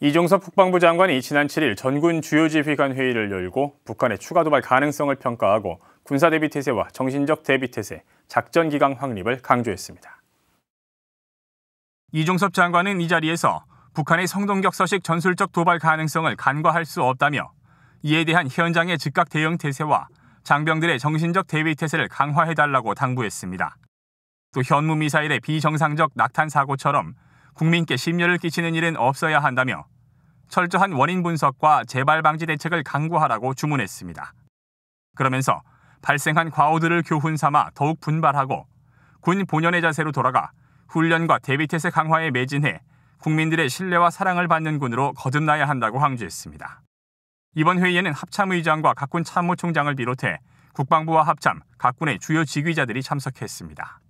이종섭 국방부 장관이 지난 7일 전군 주요 지휘관 회의를 열고 북한의 추가 도발 가능성을 평가하고 군사 대비 태세와 정신적 대비 태세, 작전 기강 확립을 강조했습니다. 이종섭 장관은 이 자리에서 북한의 성동격서식 전술적 도발 가능성을 간과할 수 없다며 이에 대한 현장의 즉각 대응 태세와 장병들의 정신적 대비 태세를 강화해달라고 당부했습니다. 또 현무 미사일의 비정상적 낙탄 사고처럼 국민께 심려를 끼치는 일은 없어야 한다며 철저한 원인 분석과 재발 방지 대책을 강구하라고 주문했습니다. 그러면서 발생한 과오들을 교훈 삼아 더욱 분발하고 군 본연의 자세로 돌아가 훈련과 대비태세 강화에 매진해 국민들의 신뢰와 사랑을 받는 군으로 거듭나야 한다고 항주했습니다. 이번 회의에는 합참의장과 각군 참모총장을 비롯해 국방부와 합참, 각군의 주요 지휘자들이 참석했습니다.